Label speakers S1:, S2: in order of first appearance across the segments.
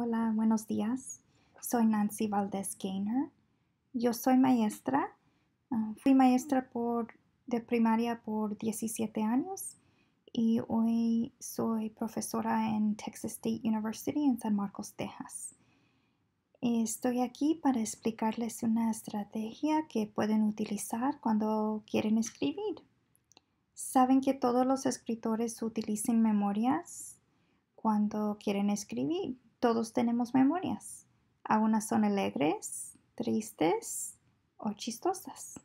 S1: Hola, buenos días. Soy Nancy Valdez Gainer. Yo soy maestra. Ah, fui maestra de primaria por 17 años y hoy soy profesora en Texas State University en San Marcos, Texas. Estoy aquí para explicarles una estrategia que pueden utilizar cuando quieren escribir. Saben que todos los escritores utilizan memorias cuando quieren escribir. Todos tenemos memorias. Algunas son alegres, tristes o chistosas.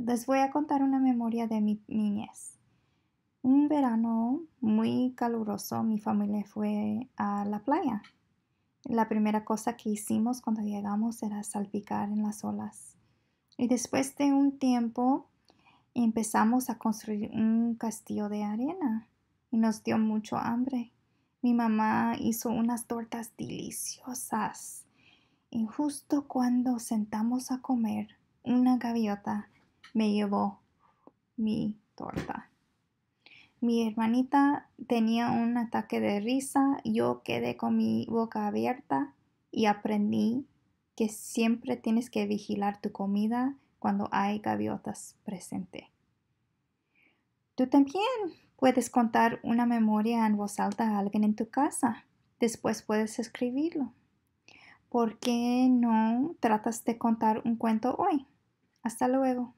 S1: Les voy a contar una memoria de mi niñez. Un verano muy caluroso, mi familia fue a la playa. La primera cosa que hicimos cuando llegamos era salpicar en las olas. Y después de un tiempo empezamos a construir un castillo de arena y nos dio mucho hambre. Mi mamá hizo unas tortas deliciosas. Y justo cuando sentamos a comer, una gaviota me llevó mi torta. Mi hermanita tenía un ataque de risa, yo quedé con mi boca abierta y aprendí que siempre tienes que vigilar tu comida cuando hay gaviotas presentes. Tú también puedes contar una memoria en voz alta a alguien en tu casa. Después puedes escribirlo. ¿Por qué no tratas de contar un cuento hoy? Hasta luego.